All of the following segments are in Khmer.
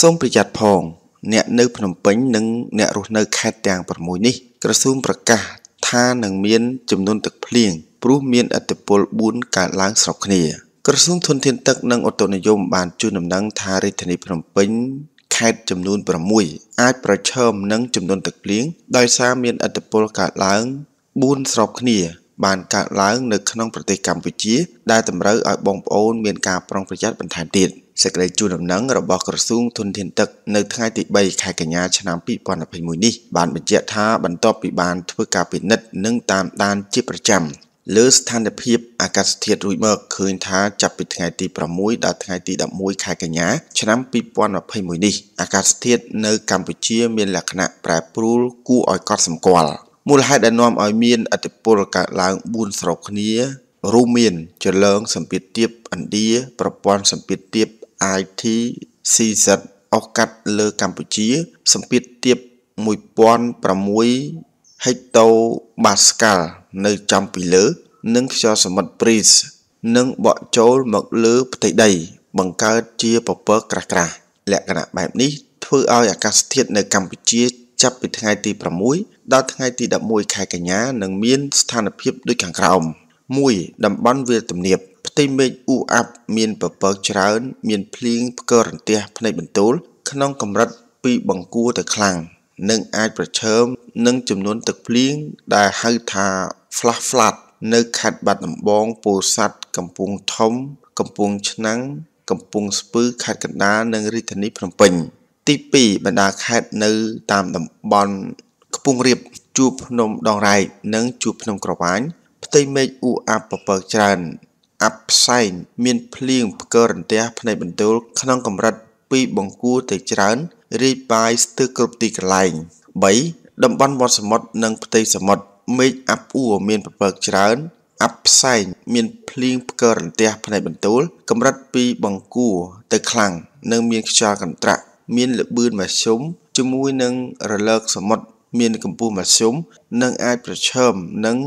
សូមប្រយ័ត្នផងអ្នកនៅភ្នំពេញនិងអ្នករស់នៅខេត្តទាំង6នេះ ក្រសួងប្រកាសថានឹងមានចំនួនទឹកភ្លៀងព្រោះមានឥទ្ធិពល4កើតឡើងស្របគ្នាក្រសួងធនធានទឹកនិងឧតុនិយមបានជូនដំណឹងថារាជធានីភ្នំពេញខេត្តចំនួន6អាចប្រឈមនឹងចំនួនទឹកភ្លៀងដោយសារមានឥទ្ធិពលកើតឡើង4ស្របគ្នា បានកើតឡើងនៅក្នុងប្រទេសកម្ពុជាដែលតម្រូវឲ្យបងប្អូនមានការប្រុងប្រយ័ត្នបន្ថែមទៀត។សេចក្តីជូនដំណឹងរបស់ក្រសួងធនធានទឹកនៅថ្ងៃទី3ខែកញ្ញាឆ្នាំ2021នេះ បានបញ្ជាក់ថា បន្ទាប់ពីបានធ្វើការពិនិត្យនិងតាមដានជាប្រចាំលើស្ថានភាពអាកាសធាតុរួចមកឃើញថាចាប់ពីថ្ងៃទី6ដល់ថ្ងៃទី11ខែកញ្ញាឆ្នាំ2021នេះអាកាសធាតុនៅកម្ពុជាមានលក្ខណៈប្រែប្រួលគួរឲ្យកត់សម្គាល់មូលហេតុដែលនាំឲ្យមានអតិពលកើតឡើង4ស្រុកគ្នារួមមានចលងសម្ពាធទាបឥណ្ឌាប្រព័ន្ធសម្ពាធទាប ITCZ អស់កាត់លើកម្ពុជាសម្ពាធទាប1006ហិកតូបាស្កាល់នៅចំពីលើនិងខ្យល់សមុទ្រព្រីសនិងបក់ចូលមកលើផ្ទៃដី បង្កើតជាពពកក្រាស់ក្រាស់លក្ខណៈបែបនេះធ្វើឲ្យអាកាសធាតុនៅកម្ពុជាចាប់ពីថ្ងៃទី6ដល់ថ្ងៃទី11ខែកញ្ញានឹងមានស្ថានភាពដូចខាងក្រោម1តំបន់វាលទំនាបទិមេឃអ៊ូអាប់មានពពកច្រើនមានភ្លៀងផ្គររន្ទះភ្នែកបន្ទូល ក្នុងកម្រិតពីបង្គួរទៅខ្លាំងនិងអាចប្រឈមនឹងចំនួនទឹកភ្លៀងដែលហៅថា flash flood នៅខេត្តបាត់ដំបងពោធិ៍សាត់កំពង់ធំ កំពង់ឆ្នាំងកំពង់ស្ពឺខេត្តកណ្ដាលនិងរាជធានីភ្នំពេញទី2បណ្ដាខេត្តនៅតាមតំបន់ខ្ពង់រាបជួរភ្នំដងរែកនិងជួរភ្នំក្រវាញផ្ទៃមេឃអ៊ូអាប់ពពកច្រើនអាប់ផ្សែងមាន ភ្លៀងផ្គររន្ទះភ្នែកបន្ទោលក្នុងកម្រិតពីបង្គួរទៅច្រើនរាយបាយស្ទើរគ្រប់ទីកន្លែង3តំបន់មាត់សមុទ្រនិងផ្ទៃសមុទ្រមេឃអាប់អួរមានពពកច្រើនអាប់ផ្សែងមាន ភ្លៀងផ្គររន្ទះភ្នែកបន្ទោលកម្រិតពីបង្គួរទៅខ្លាំងនិងមានខ្យល់កន្ត្រាក់មានលបឿនមធ្យមជាមួយនឹងរលកសមុទ្រមានកម្ពស់មធ្យមនិងអាចប្រឈមនឹង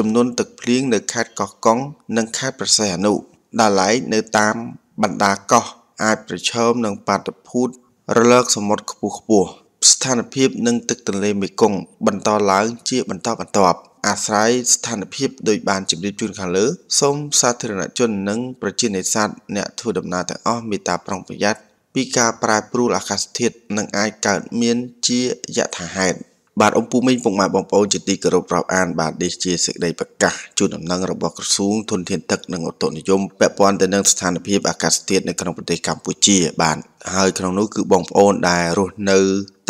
ចំនួនទឹកភ្លៀងនៅខេត្តកោះកុងនិងខេត្តប្រសេះអនុដល់ឡែកនៅតាមបណ្ដាកោះអាចប្រឈមនឹងបាតុភូតរលកសមុទ្រខ្ពស់ខ្ពស់ស្ថានភាពនឹងទឹកទន្លេមេគង្គបន្តឡើងជាបន្តបន្ទាប់ អាស្រ័យស្ថានភាពដោយបានជម្រាបជូនខាងលើសូមសាធារណជននិងប្រជានេសាទអ្នកធ្វើដំណើរទាំងអស់មេត្តាប្រុងប្រយ័ត្នពីការប្រែប្រួលអាកាសធាតុនិងអាចកើតមានជាយថាហេតុបាទអង្គពូមីងពុកម៉ែបងប្អូនជាទីគោរពរាប់អានបាទនេះជាសេចក្តីប្រកាសជូនដំណឹងរបស់ក្រសួងធនធានទឹកនិងឧតុនិយមពាក់ព័ន្ធទៅនឹងស្ថានភាពអាកាសធាតុនៅក្នុងប្រទេសកម្ពុជាបាទហើយក្នុងនោះគឺបងប្អូនដែលរស់នៅ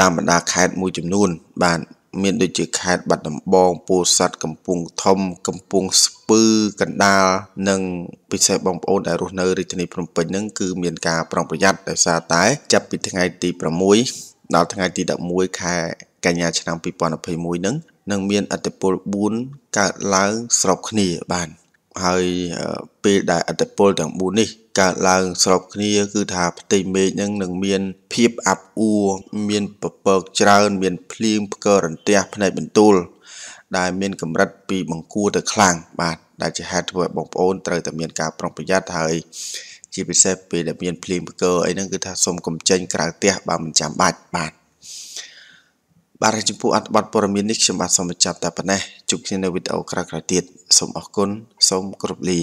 តាមបណ្ដាខេត្តមួយចំនួនបាទមានដូចជាខេត្តបាត់ដំបងពោធិ៍សាត់កំពង់ធំកំពង់ស្ពឺកណ្ដាលនិងពិសេសបងប្អូនដែលរស់នៅរាជធានីភ្នំពេញហ្នឹងគឺមានការប្រុងប្រយ័ត្នដោយសារតែចាប់ពីថ្ងៃទី6ដល់ថ្ងៃទី11ខែកញ្ញាឆ្នាំ2021នឹងនឹងមានអតិពល4កើតឡើងស្របគ្នាបានហើយពេលដែលអតិពលទាំង4នេះកើតឡើងស្របគ្នា គឺថាផ្ទៃមេឃនឹងនឹងមានភាពអាប់អួរមានពពកច្រើនមានភ្លៀងផ្គររន្ទះផ្នែកបន្ទូល ដែល មានកម្រិតពីបង្គួរទៅខ្លាំងបាទដែលជាហេតុធ្វើឲ្យបងប្អូនត្រូវតែមានការប្រុងប្រយ័ត្នហើយជាពិសេសពេលដែលមានភ្លៀងផ្គរអីហ្នឹងគឺថាសូមកុំចេញក្រៅផ្ទះបើមិនចាំបាច់បាទបាទចំពោះអត្ថបទព័ត៌មាននេះខ្ញុំបាទសូមបញ្ចប់តែប៉ុណ្ណេះជួបគ្នានៅវីដេអូក្រោយៗទៀតសូមអរគុណសូមគោរពលា